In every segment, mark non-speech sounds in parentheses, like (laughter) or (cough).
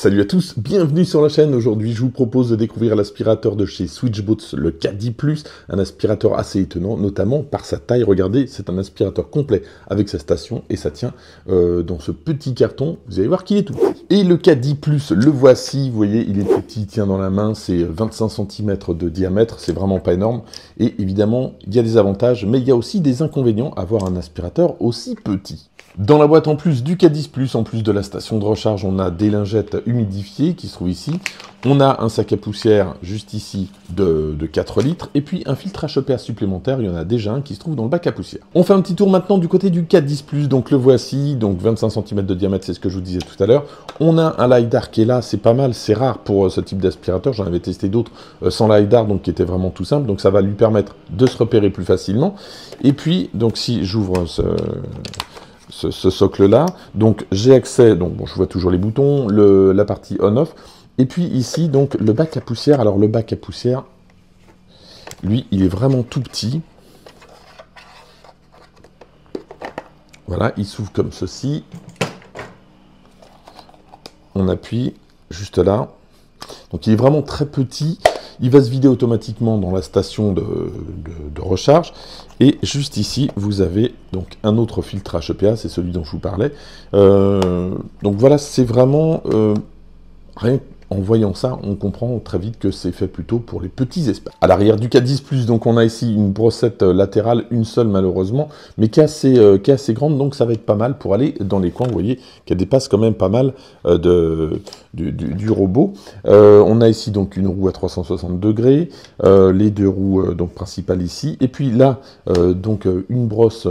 Salut à tous, bienvenue sur la chaîne. Aujourd'hui, je vous propose de découvrir l'aspirateur de chez Switchboots, le K10 Plus, un aspirateur assez étonnant, notamment par sa taille. Regardez, c'est un aspirateur complet avec sa station et ça tient euh, dans ce petit carton. Vous allez voir qu'il est tout Et le k Plus, le voici. Vous voyez, il est petit, il tient dans la main, c'est 25 euh, cm de diamètre, c'est vraiment pas énorme. Et évidemment, il y a des avantages, mais il y a aussi des inconvénients à avoir un aspirateur aussi petit. Dans la boîte, en plus du K10 Plus, en plus de la station de recharge, on a des lingettes humidifié qui se trouve ici. On a un sac à poussière juste ici de, 4 litres et puis un filtre à HEPA supplémentaire, il y en a déjà un qui se trouve dans le bac à poussière. On fait un petit tour maintenant du côté du 410+, donc le voici, donc 25 cm de diamètre, c'est ce que je vous disais tout à l'heure. On a un LiDAR qui est là, c'est pas mal, c'est rare pour euh, ce type d'aspirateur, j'en avais testé d'autres euh, sans LiDAR, donc qui était vraiment tout simple, donc ça va lui permettre de se repérer plus facilement. Et puis, donc si j'ouvre ce ce, socle-là. Donc j'ai accès, donc bon, je vois toujours les boutons, le, la partie on-off, et puis ici, donc le bac à poussière. Alors le bac à poussière, lui, il est vraiment tout petit. Voilà, il s'ouvre comme ceci. On appuie juste là. Donc il est vraiment très petit. Il va se vider automatiquement dans la station de, recharge. Et juste ici, vous avez donc un autre filtre HEPA, c'est celui dont je vous parlais. Euh, donc voilà, c'est vraiment euh, rien en voyant ça, on comprend très vite que c'est fait plutôt pour les petits espaces. À l'arrière du K10+, donc on a ici une brossette euh, latérale, une seule malheureusement, mais euh, qui est assez, grande, donc ça va être pas mal pour aller dans les coins, vous voyez, qu'elle dépasse quand même pas mal euh, de, du, robot. on a ici donc une roue à 360 degrés, les deux roues donc principales ici, et puis là, donc une brosse,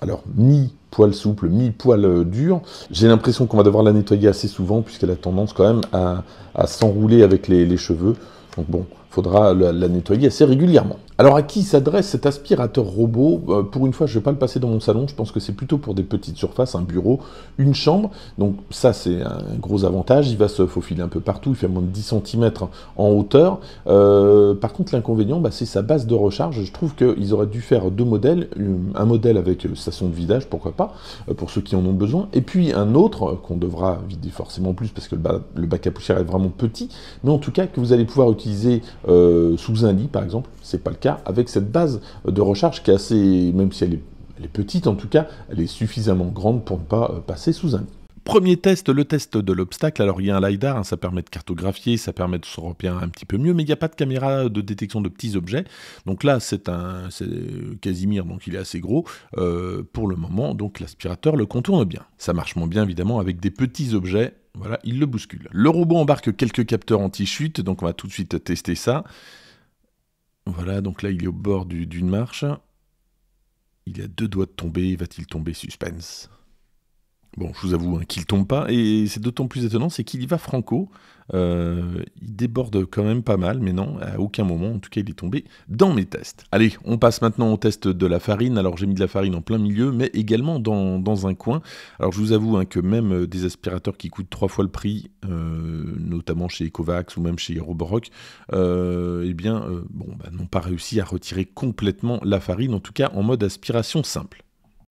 alors mi poil souple, mi-poil euh, dur. J'ai l'impression qu'on va devoir la nettoyer assez souvent puisqu'elle a tendance quand même à, s'enrouler avec les, les cheveux. Donc bon, faudra la, nettoyer assez régulièrement. Alors à qui s'adresse cet aspirateur robot euh, Pour une fois, je ne vais pas le passer dans mon salon, je pense que c'est plutôt pour des petites surfaces, un bureau, une chambre. Donc ça, c'est un gros avantage, il va se faufiler un peu partout, il fait moins de 10 cm en hauteur. Euh, par contre, l'inconvénient, bah, c'est sa base de recharge. Je trouve qu'ils auraient dû faire deux modèles, euh, un modèle avec station de vidage, pourquoi pas, pour ceux qui en ont besoin, et puis un autre qu'on devra vider forcément plus parce que le, bac à poussière est vraiment petit, mais en tout cas que vous allez pouvoir utiliser euh, sous un lit, par exemple. C'est pas le cas avec cette base de recharge qui est assez, même si elle est, petite en tout cas, elle est suffisamment grande pour ne pas euh, passer sous un lit. Premier test, le test de l'obstacle. Alors il y a un LiDAR, hein, ça permet de cartographier, ça permet de se repérer un petit peu mieux, mais il n'y a pas de caméra de détection de petits objets. Donc là, c'est un Casimir, donc il est assez gros. Euh, pour le moment, donc l'aspirateur le contourne bien. Ça marche moins bien évidemment avec des petits objets voilà, il le bouscule. Le robot embarque quelques capteurs anti-chute, donc on va tout de suite tester ça. Voilà, donc là il est au bord d'une marche. Il a deux doigts de tomber, va-t-il tomber Suspense. Bon, je vous avoue qu'il hein, qu'il tombe pas, et c'est d'autant plus étonnant, c'est qu'il y va franco. Euh, il déborde quand même pas mal, mais non, à aucun moment, en tout cas, il est tombé dans mes tests. Allez, on passe maintenant au test de la farine. Alors, j'ai mis de la farine en plein milieu, mais également dans, un coin. Alors, je vous avoue hein, que même euh, des aspirateurs qui coûtent trois fois le prix, euh, notamment chez Ecovacs ou même chez Roborock, eh bien, bon, bah, n'ont pas réussi à retirer complètement la farine, en tout cas en mode aspiration simple.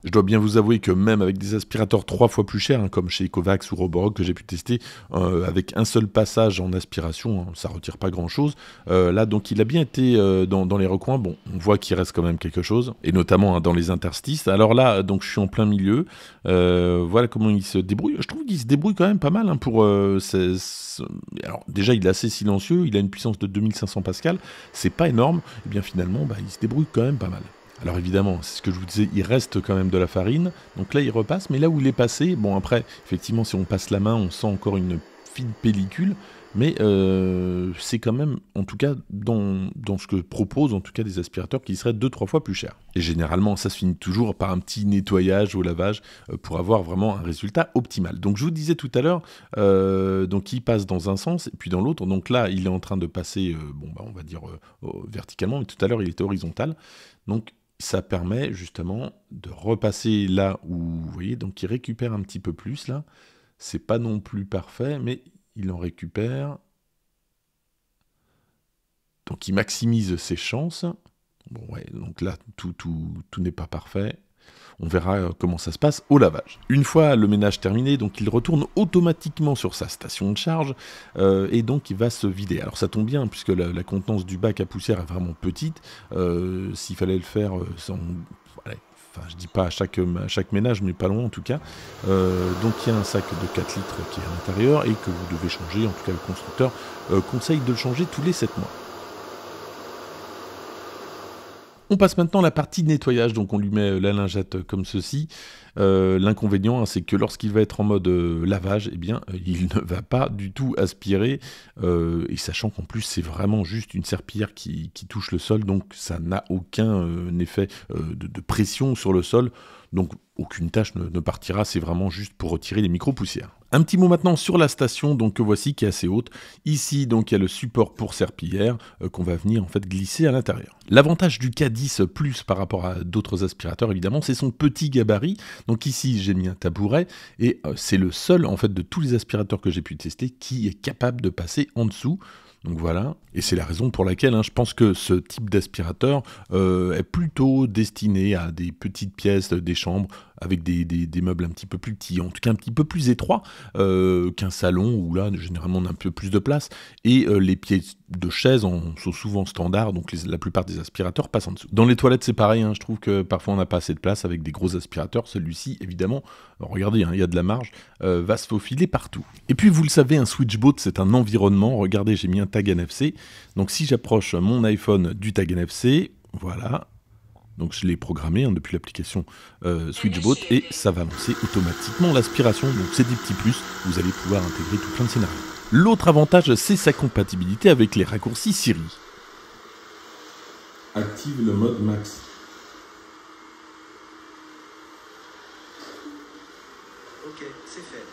Je dois bien vous avouer que même avec des aspirateurs trois fois plus chers, hein, comme chez Kovax ou Roborock que j'ai pu tester, euh, avec un seul passage en aspiration, hein, ça retire pas grand-chose. Euh, là, donc, il a bien été euh, dans, les recoins. Bon, on voit qu'il reste quand même quelque chose, et notamment hein, dans les interstices. Alors là, donc, je suis en plein milieu. voilà comment il se débrouille. Je trouve qu'il se débrouille quand même pas mal pour. Alors déjà, il est assez silencieux. Il a une puissance de 2500 pascal. C'est pas énorme. Et eh bien finalement, bah, il se débrouille quand même pas mal. Alors évidemment, c'est ce que je vous disais, il reste quand même de la farine. Donc là, il repasse, mais là où il est passé, bon après, effectivement, si on passe la main, on sent encore une fine pellicule, mais euh, c'est quand même, en tout cas, dans, ce que proposent en tout cas des aspirateurs qui seraient deux trois fois plus chers. Et généralement, ça se finit toujours par un petit nettoyage au lavage euh, pour avoir vraiment un résultat optimal. Donc, je vous disais tout à l'heure, euh, donc il passe dans un sens et puis dans l'autre. Donc là, il est en train de passer, bon bah, on va dire verticalement, mais tout à l'heure il était horizontal. Donc ça permet justement de repasser là où, vous voyez, donc il récupère un petit peu plus là. C'est pas non plus parfait, mais il en récupère. Donc il maximise ses chances. Bon, ouais, donc là, tout, tout, tout n'est pas parfait. On verra euh, comment ça se passe au lavage. Une fois le ménage terminé, donc il retourne automatiquement sur sa station de charge euh, et donc il va se vider. Alors ça tombe bien puisque la, contenance du bac à poussière est vraiment petite. Euh, s'il fallait le faire sans, ne je dis pas à chaque, chaque ménage, mais pas loin en tout cas. donc il y a un sac de 4 litres qui est à l'intérieur et que vous devez changer, en tout cas le constructeur conseille de le changer tous les 7 mois. On passe maintenant à la partie de nettoyage, donc on lui met euh, la lingette euh, comme ceci. Euh, l'inconvénient, hein, c'est que lorsqu'il va être en mode lavage, eh bien, il ne va pas du tout aspirer. et sachant qu'en plus, c'est vraiment juste une serpillière qui, touche le sol, donc ça n'a aucun effet de, pression sur le sol. Donc aucune tâche ne, ne partira, c'est vraiment juste pour retirer les micro-poussières. Un petit mot maintenant sur la station donc voici qui est assez haute. Ici donc il y a le support pour serpillière euh, qu'on va venir en fait glisser à l'intérieur. L'avantage du K10 Plus par rapport à d'autres aspirateurs évidemment, c'est son petit gabarit. Donc ici j'ai mis un tabouret et euh, c'est le seul en fait de tous les aspirateurs que j'ai pu tester qui est capable de passer en dessous donc voilà, et c'est la raison pour laquelle hein, je pense que ce type d'aspirateur euh, est plutôt destiné à des petites pièces, des chambres avec des, meubles un petit peu plus petits, en tout cas un petit peu plus étroits euh, qu'un salon où là généralement on a un peu plus de place et euh, les pièces de chaises en, sont souvent standards, donc la plupart des aspirateurs passent en dessous. Dans les toilettes c'est pareil, hein, je trouve que parfois on n'a pas assez de place avec des gros aspirateurs, celui-ci évidemment, regardez, hein, il y a de la marge, va se faufiler partout. Et puis vous le savez, un switchboat c'est un environnement, regardez j'ai mis un NFC. Donc si j'approche mon iPhone du tag NFC, voilà. Donc je l'ai programmé hein, depuis l'application euh, SwitchBot et ça va lancer automatiquement l'aspiration. Donc c'est des petits plus, vous allez pouvoir intégrer tout plein de scénarios. L'autre avantage, c'est sa compatibilité avec les raccourcis Siri. Active le mode max. Ok, c'est fait.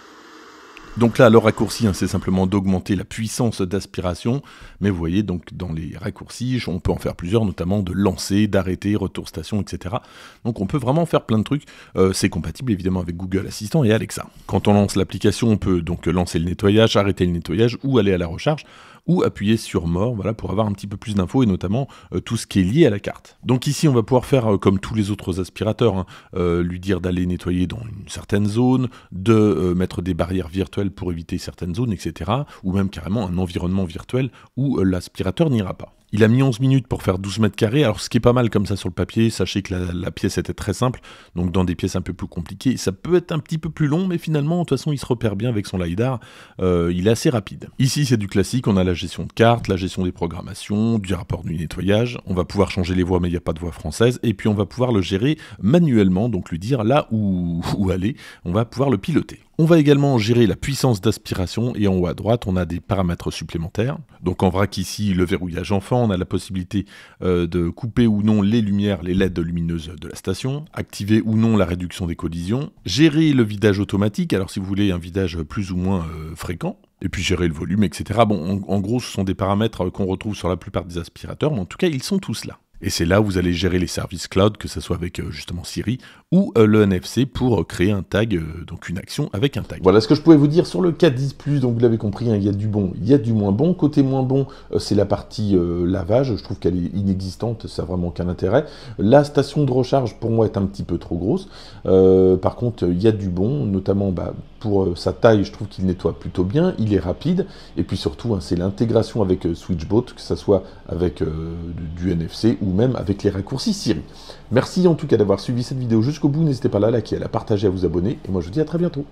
Donc là, le raccourci, hein, c'est simplement d'augmenter la puissance d'aspiration. Mais vous voyez, donc dans les raccourcis, on peut en faire plusieurs, notamment de lancer, d'arrêter, retour station, etc. Donc on peut vraiment faire plein de trucs. Euh, c'est compatible évidemment avec Google Assistant et Alexa. Quand on lance l'application, on peut donc lancer le nettoyage, arrêter le nettoyage ou aller à la recharge ou appuyer sur mort voilà, pour avoir un petit peu plus d'infos et notamment euh, tout ce qui est lié à la carte. Donc ici on va pouvoir faire euh, comme tous les autres aspirateurs, hein, euh, lui dire d'aller nettoyer dans une certaine zone, de mettre des barrières virtuelles pour éviter certaines zones, etc. Ou même carrément un environnement virtuel où l'aspirateur n'ira pas. Il a mis 11 minutes pour faire 12 mètres carrés, alors ce qui est pas mal comme ça sur le papier, sachez que la, pièce était très simple, donc dans des pièces un peu plus compliquées, ça peut être un petit peu plus long, mais finalement, de toute façon, il se repère bien avec son LiDAR, euh, il est assez rapide. Ici, c'est du classique, on a la gestion de cartes, la gestion des programmations, du rapport du nettoyage, on va pouvoir changer les voix, mais il n'y a pas de voix française, et puis on va pouvoir le gérer manuellement, donc lui dire là où, (laughs) où aller, on va pouvoir le piloter. On va également gérer la puissance d'aspiration et en haut à droite, on a des paramètres supplémentaires. Donc en vrac ici, le verrouillage enfant, on a la possibilité euh, de couper ou non les lumières, les LED lumineuses de la station, activer ou non la réduction des collisions, gérer le vidage automatique, alors si vous voulez un vidage plus ou moins euh, fréquent, et puis gérer le volume, etc. Bon, en gros, ce sont des paramètres euh, qu'on retrouve sur la plupart des aspirateurs, mais en tout cas, ils sont tous là. Et c'est là où vous allez gérer les services cloud, que ce soit avec euh, justement Siri ou euh, le NFC pour euh, créer un tag, donc une action avec un tag. Voilà ce que je pouvais vous dire sur le 4.10+, donc vous l'avez compris, hein, il y a du bon, il y a du moins bon. Côté moins bon, c'est la partie lavage, je trouve qu'elle est inexistante, ça n'a vraiment aucun intérêt. La station de recharge, pour moi, est un petit peu trop grosse. par contre, il y a du bon, notamment bah, pour sa taille, je trouve qu'il nettoie plutôt bien, il est rapide, et puis surtout, hein, c'est l'intégration avec SwitchBot, que ce soit avec du NFC ou même avec les raccourcis Siri. Merci en tout cas d'avoir suivi cette vidéo jusqu'au bout, n'hésitez pas à la liker, à la partager, à vous abonner, et moi je vous dis à très bientôt.